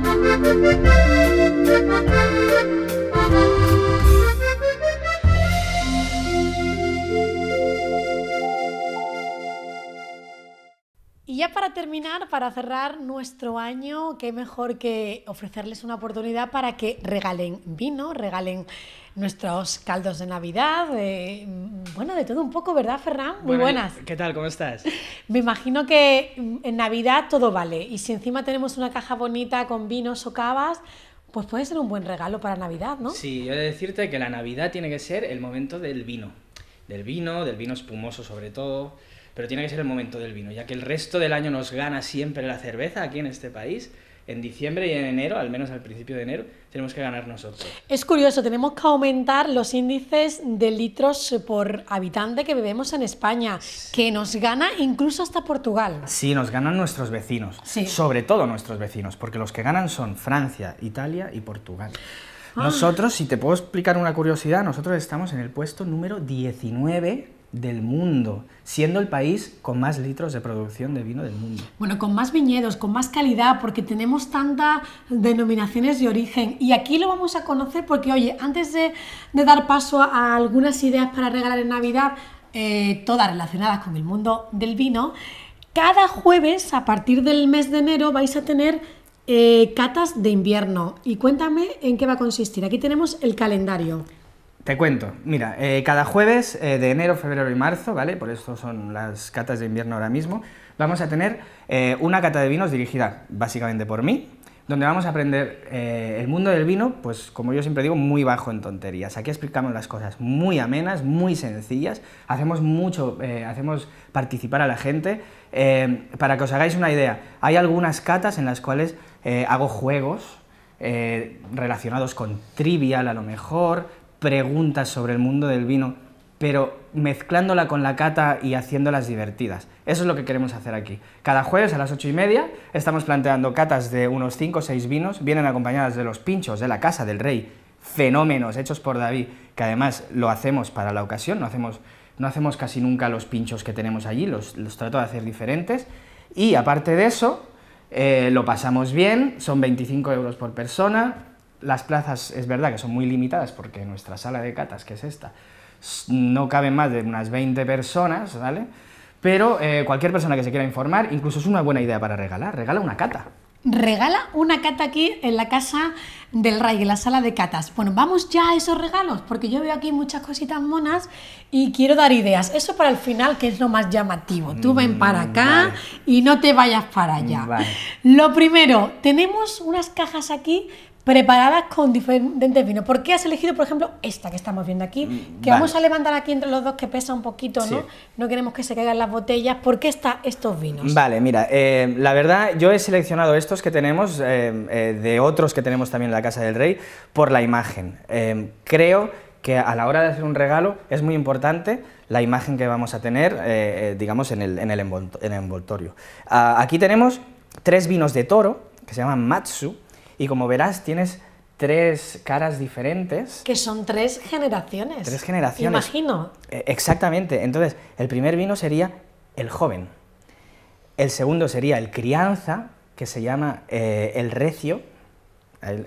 Thank you. ya para terminar, para cerrar nuestro año, qué mejor que ofrecerles una oportunidad para que regalen vino, regalen nuestros caldos de Navidad, mm, bueno, de todo un poco, ¿verdad, Ferran? Muy buenas. ¿Qué tal? ¿Cómo estás? Me imagino que mm, en Navidad todo vale y si encima tenemos una caja bonita con vinos o cavas, pues puede ser un buen regalo para Navidad, ¿no? Sí, yo he de decirte que la Navidad tiene que ser el momento del vino, del vino, del vino espumoso sobre todo pero tiene que ser el momento del vino, ya que el resto del año nos gana siempre la cerveza aquí en este país. En diciembre y en enero, al menos al principio de enero, tenemos que ganar nosotros. Es curioso, tenemos que aumentar los índices de litros por habitante que bebemos en España, que nos gana incluso hasta Portugal. Sí, nos ganan nuestros vecinos, sobre todo nuestros vecinos, porque los que ganan son Francia, Italia y Portugal. Nosotros, si te puedo explicar una curiosidad, nosotros estamos en el puesto número 19 del mundo, siendo el país con más litros de producción de vino del mundo. Bueno, con más viñedos, con más calidad, porque tenemos tantas denominaciones de origen. Y aquí lo vamos a conocer porque, oye, antes de, dar paso a, algunas ideas para regalar en Navidad, eh, todas relacionadas con el mundo del vino, cada jueves, a partir del mes de enero, vais a tener eh, catas de invierno. Y cuéntame en qué va a consistir. Aquí tenemos el calendario. Te cuento, mira, eh, cada jueves eh, de enero, febrero y marzo, ¿vale? Por eso son las catas de invierno ahora mismo, vamos a tener eh, una cata de vinos dirigida básicamente por mí, donde vamos a aprender el mundo del vino, pues como yo siempre digo, muy bajo en tonterías. Aquí explicamos las cosas muy amenas, muy sencillas, hacemos mucho, hacemos participar a la gente. Em, para que os hagáis una idea, hay algunas catas en las cuales hago juegos, relacionados con trivial a lo mejor, preguntas sobre el mundo del vino, pero mezclándola con la cata y haciéndolas divertidas. Eso es lo que queremos hacer aquí. Cada jueves a las ocho y media estamos planteando catas de unos cinco o seis vinos, vienen acompañadas de los pinchos de la Casa del Rey, fenómenos hechos por David, que además lo hacemos para la ocasión, no hacemos, no hacemos casi nunca los pinchos que tenemos allí, los, trato de hacer diferentes, y aparte de eso, eh, lo pasamos bien, son 25 euros por persona, las plazas es verdad que son muy limitadas porque nuestra sala de catas, que es esta, no caben más de unas 20 personas, ¿vale? Pero eh, cualquier persona que se quiera informar, incluso es una buena idea para regalar, regala una cata. Regala una cata aquí en la casa del rey en la sala de catas. Bueno, vamos ya a esos regalos, porque yo veo aquí muchas cositas monas y quiero dar ideas. Eso para el final, que es lo más llamativo. Tú ven mm, para acá y no te vayas para allá. Lo primero, tenemos unas cajas aquí preparadas con diferentes vinos. ¿Por qué has elegido, por ejemplo, esta que estamos viendo aquí? Mm, que vamos a levantar aquí entre los dos que pesa un poquito, ¿no? No queremos que se caigan las botellas. ¿Por qué están estos vinos? Vale, mira, eh, la verdad yo he seleccionado estos que tenemos, eh, eh, de otros que tenemos también en la Casa del Rey, por la imagen. creo que a la hora de hacer un regalo es muy importante la imagen que vamos a tener, digamos, en el, envoltorio. Ah, aquí tenemos tres vinos de toro, que se llaman Matsu, y como verás, tienes tres caras diferentes. Que son tres generaciones. Tres generaciones. Imagino. E, exactamente. Entonces, el primer vino sería el joven. El segundo sería el crianza, que se llama eh, el recio.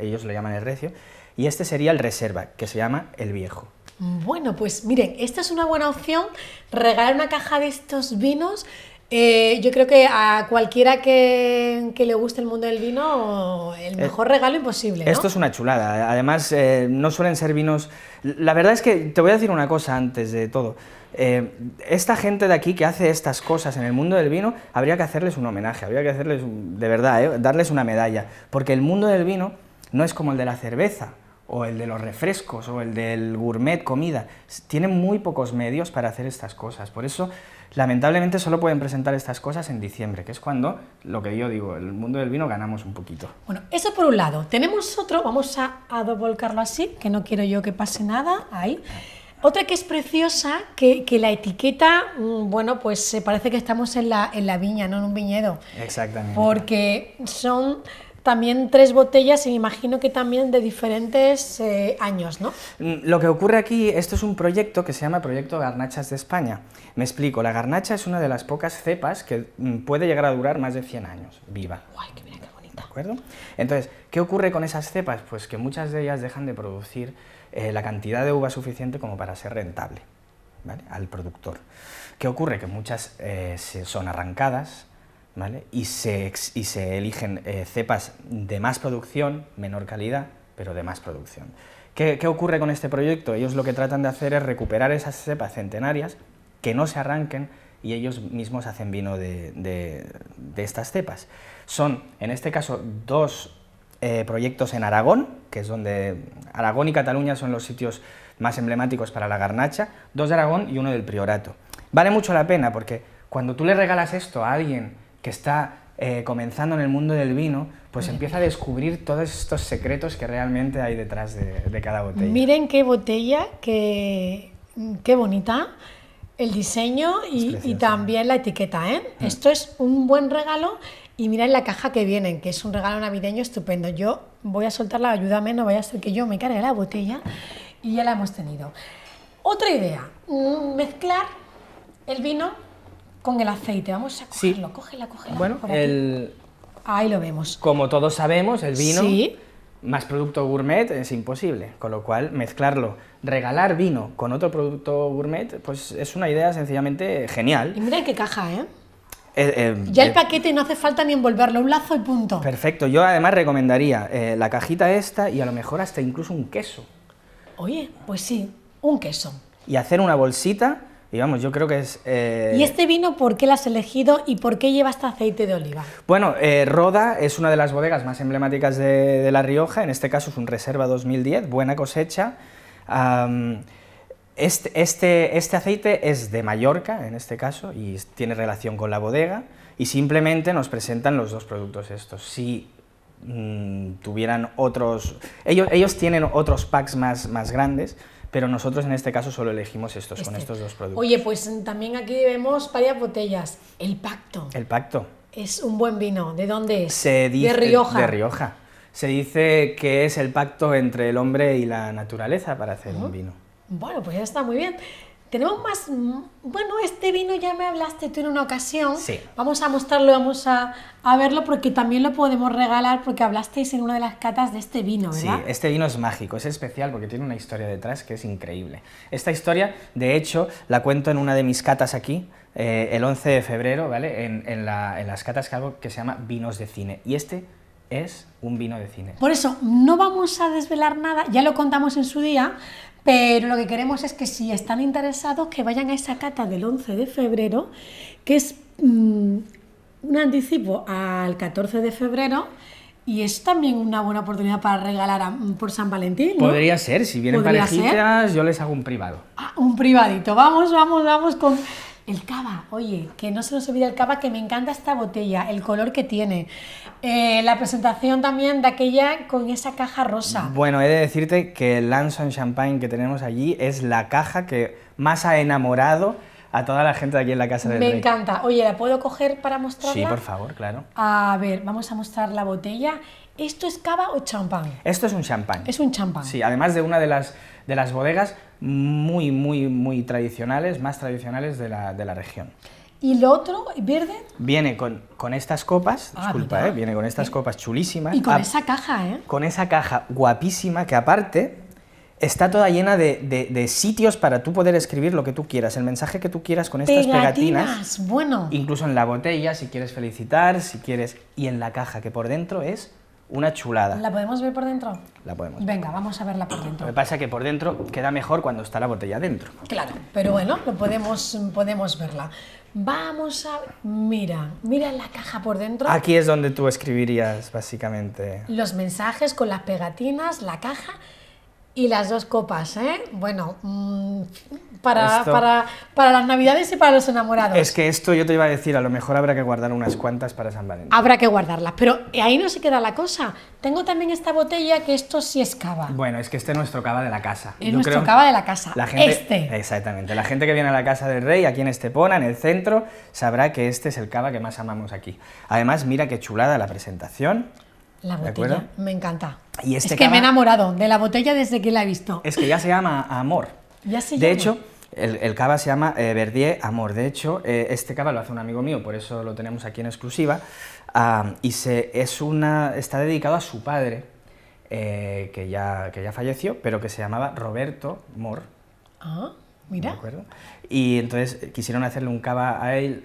Ellos lo llaman el recio. Y este sería el reserva, que se llama el viejo. Bueno, pues miren, esta es una buena opción. Regalar una caja de estos vinos eh, yo creo que a cualquiera que, le guste el mundo del vino, el eh, mejor regalo imposible. Esto es una chulada. Además, eh, no suelen ser vinos. La verdad es que te voy a decir una cosa antes de todo. esta gente de aquí que hace estas cosas en el mundo del vino, habría que hacerles un homenaje, habría que hacerles, de verdad, darles una medalla. Porque el mundo del vino no es como el de la cerveza o el de los refrescos, o el del gourmet comida. Tienen muy pocos medios para hacer estas cosas. Por eso, lamentablemente, solo pueden presentar estas cosas en diciembre, que es cuando, lo que yo digo, el mundo del vino ganamos un poquito. Bueno, eso por un lado. Tenemos otro, vamos a, a así, que no quiero yo que pase nada, ahí. Otra que es preciosa, que, la etiqueta, mm, bueno, pues eh, parece que estamos en la, en la viña, no en un viñedo. Exactamente. Porque son también tres botellas y me imagino que también de diferentes eh, años, ¿no? Mm, lo que ocurre aquí, esto es un proyecto que se llama Proyecto Garnachas de España. Me explico, la garnacha es una de las pocas cepas que mm, puede llegar a durar más de 100 años, viva. Guay, mira qué bonita. ¿De acuerdo? Entonces, ¿qué ocurre con esas cepas? Pues que muchas de ellas dejan de producir eh, la cantidad de uva suficiente como para ser rentable al productor. ¿Qué ocurre? Que muchas eh, son arrancadas, y se, eligen eh, cepas de más producción, menor calidad, pero de más producción. ¿Qué, ocurre con este proyecto? Ellos lo que tratan de hacer es recuperar esas cepas centenarias que no se arranquen y ellos mismos hacen vino de, estas cepas. Son, en este caso, dos eh, proyectos en Aragón, que es donde Aragón y Cataluña son los sitios más emblemáticos para la garnacha, dos de Aragón y uno del Priorato. Vale mucho la pena porque cuando tú le regalas esto a alguien que está eh, comenzando en el mundo del vino, pues empieza a descubrir todos estos secretos que realmente hay detrás de, cada botella. Miren qué botella, qué, bonita, el diseño y, también la etiqueta. ¿eh? Mm. Esto es un buen regalo y miren la caja que vienen, que es un regalo navideño estupendo. Yo voy a soltarla, ayúdame, no vaya a ser que yo me cargue la botella y ya la hemos tenido. Otra idea, mm, mezclar el vino con el aceite. Vamos a cogerlo, cógela, cógela. Bueno, Ahí lo vemos. Como todos sabemos, el vino, más producto gourmet es imposible, con lo cual mezclarlo, regalar vino con otro producto gourmet, pues es una idea sencillamente genial. Y mira qué caja, ¿eh? eh, eh ya el eh. paquete no hace falta ni envolverlo, un lazo y punto. Perfecto, yo además recomendaría la cajita esta y a lo mejor hasta incluso un queso. Oye, pues sí, un queso. Y hacer una bolsita y vamos, yo creo que es... Eh, ¿Y este vino por qué lo has elegido y por qué lleva este aceite de oliva? Bueno, eh, Roda es una de las bodegas más emblemáticas de, La Rioja, en este caso es un Reserva 2010, buena cosecha. Este, este, este, aceite es de Mallorca, en este caso, y tiene relación con la bodega, y simplemente nos presentan los dos productos estos. Si mm, tuvieran otros... Ellos, tienen otros packs más grandes, pero nosotros en este caso solo elegimos estos, con este. estos dos productos. Oye, pues también aquí vemos varias botellas. El Pacto. El Pacto. Es un buen vino. ¿De dónde es? de Rioja. De Rioja. Se dice que es el pacto entre el hombre y la naturaleza para hacer un vino. Bueno, pues ya está muy bien. Tenemos más. Mm, bueno, este vino ya me hablaste tú en una ocasión. Sí. Vamos a mostrarlo, vamos a, verlo porque también lo podemos regalar porque hablasteis en una de las catas de este vino, ¿verdad? Sí, este vino es mágico, es especial porque tiene una historia detrás que es increíble. Esta historia, de hecho, la cuento en una de mis catas aquí. Eh, el 11 de febrero, ¿vale? En, en las catas que hago que se llama Vinos de Cine. Y este es un vino de cine. Por eso, no vamos a desvelar nada, ya lo contamos en su día, pero lo que queremos es que si están interesados, que vayan a esa cata del 11 de febrero, que es mm, un anticipo al 14 de febrero. Y es también una buena oportunidad para regalar por San Valentín. Podría ser, si vienen parejitas, yo les hago un privado. Ah, un privadito. Vamos, vamos, vamos con el cava, oye, que no se nos olvide el cava, que me encanta esta botella, el color que tiene. Eh, la presentación también de aquella con esa caja rosa. Bueno, he de decirte que el Lanson Champagne que tenemos allí es la caja que más ha enamorado a toda la gente de aquí en la casa del Me encanta. Oye, ¿la puedo coger para mostrarla? Sí, por favor, claro. A ver, vamos a mostrar la botella. ¿Esto es cava o Champagne? Esto es un champán. Es un champán. Sí, además de una de las de las bodegas muy, muy, muy tradicionales, más tradicionales de la, región. ¿Y lo otro, verde? Viene con, con estas copas, ah, disculpa, eh, viene con estas copas chulísimas. Y con ah, esa caja, ¿eh? Con esa caja guapísima que aparte está toda llena de, sitios para tú poder escribir lo que tú quieras, el mensaje que tú quieras con estas pegatinas. pegatinas. Bueno. Incluso en la botella, si quieres felicitar, si quieres... Y en la caja, que por dentro es una chulada. ¿La podemos ver por dentro? La podemos. Venga, vamos a verla por dentro. Lo que pasa es que por dentro queda mejor cuando está la botella dentro. Claro, pero bueno, lo podemos, podemos verla. Vamos a... Mira, mira la caja por dentro. Aquí es donde tú escribirías, básicamente. Los mensajes con las pegatinas, la caja y las dos copas, ¿eh? Bueno, mm, para, para, las navidades y para los enamorados. Es que esto yo te iba a decir, a lo mejor habrá que guardar unas cuantas para San Valentín. Habrá que guardarlas, pero ahí no se queda la cosa. Tengo también esta botella que esto sí es cava. Bueno, es que este es nuestro cava de la casa. Es nuestro cava de la casa. Este. Exactamente. La gente que viene a la casa del rey, aquí en Estepona, en el centro, sabrá que este es el cava que más amamos aquí. Además, mira qué chulada la presentación. La botella, me encanta. Este es que me he enamorado de la botella desde que la he visto. Es que ya se llama amor de hecho, el, cava se llama eh, Verdier Amor. De hecho, eh, este cava lo hace un amigo mío, por eso lo tenemos aquí en exclusiva. y es una, está dedicado a su padre, eh, que, ya, que ya falleció, pero que se llamaba Roberto Mor. Ah, mira. Y entonces quisieron hacerle un cava a él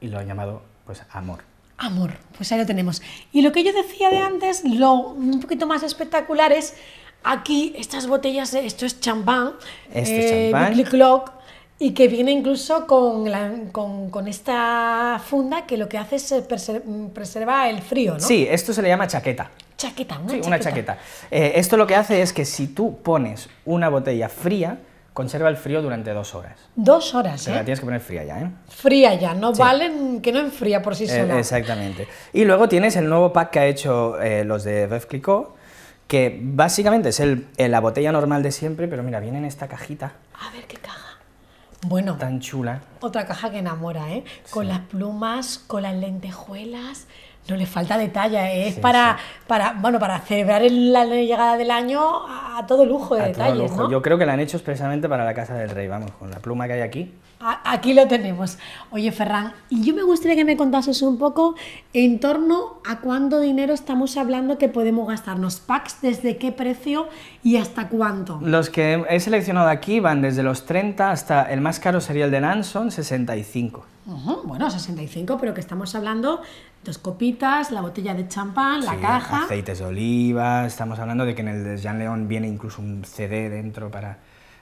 y lo han llamado pues Amor. Amor, pues ahí lo tenemos. Y lo que yo decía de antes, lo un poquito más espectacular es Aquí, estas botellas, esto es champán, esto eh, champán. Clock, y que viene incluso con, con, esta funda que lo que hace es eh, mm, preserva el frío, ¿no? Sí, esto se le llama chaqueta. Chaqueta, una sí, Una chaqueta. Eh, esto lo que hace es que si tú pones una botella fría, conserva el frío durante dos horas. Dos horas, ¿eh? La tienes que poner fría ya, ¿eh? Fría ya, no valen que no enfría por sí sola. exactamente. Y luego tienes el nuevo pack que ha hecho los de Veuve Clicquot, que básicamente es el, eh, la botella normal de siempre, pero mira, viene en esta cajita. A ver qué caja. Bueno. Tan chula. Otra caja que enamora, ¿eh? Con las plumas, con las lentejuelas, no le falta detalle, es para, para bueno para celebrar la llegada del año a, todo lujo de detalles. Yo creo que la han hecho expresamente para la Casa del Rey, vamos, con la pluma que hay aquí. aquí lo tenemos. Oye, Ferran, yo me gustaría que me contases un poco en torno a cuánto dinero estamos hablando que podemos gastarnos. Packs, desde qué precio y hasta cuánto. Los que he seleccionado aquí van desde los 30 hasta el más caro sería el de Nanson, 65 bueno, 65, pero que estamos hablando dos copitas, la botella de champán, la caja. Aceites de oliva, estamos hablando de que en el de Jean León viene incluso un CD dentro para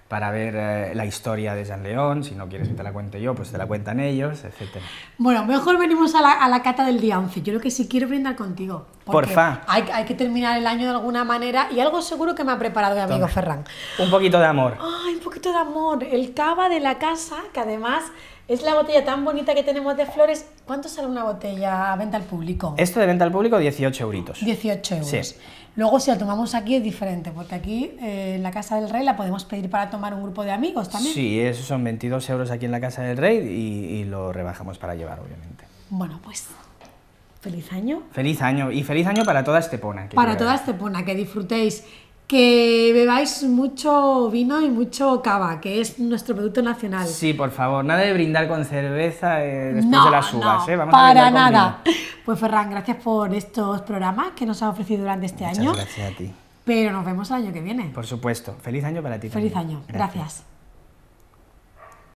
para ver eh, la historia de San León, si no quieres que te la cuente yo, pues te la cuentan ellos, etc. Bueno, mejor venimos a la, a la cata del día 11, yo creo que sí quiero brindar contigo. Porfa. Hay, hay que terminar el año de alguna manera y algo seguro que me ha preparado mi amigo Ferran. Un poquito de amor. Ay, un poquito de amor. El cava de la casa, que además es la botella tan bonita que tenemos de flores, ¿Cuánto sale una botella a venta al público? Esto de venta al público, 18 euritos. 18 euros. Luego, si la tomamos aquí es diferente, porque aquí eh, en la Casa del Rey la podemos pedir para tomar un grupo de amigos también. Sí, eso son 22 euros aquí en la Casa del Rey y, lo rebajamos para llevar, obviamente. Bueno, pues feliz año. Feliz año y feliz año para toda Estepona. para toda Estepona, que disfrutéis que bebáis mucho vino y mucho cava, que es nuestro producto nacional. Sí, por favor, nada de brindar con cerveza eh, después de las uvas. eh. para nada. Pues Ferran, gracias por estos programas que nos has ofrecido durante este Muchas año. Gracias a ti. Pero nos vemos el año que viene. Por supuesto. Feliz año para ti. Feliz año. gracias.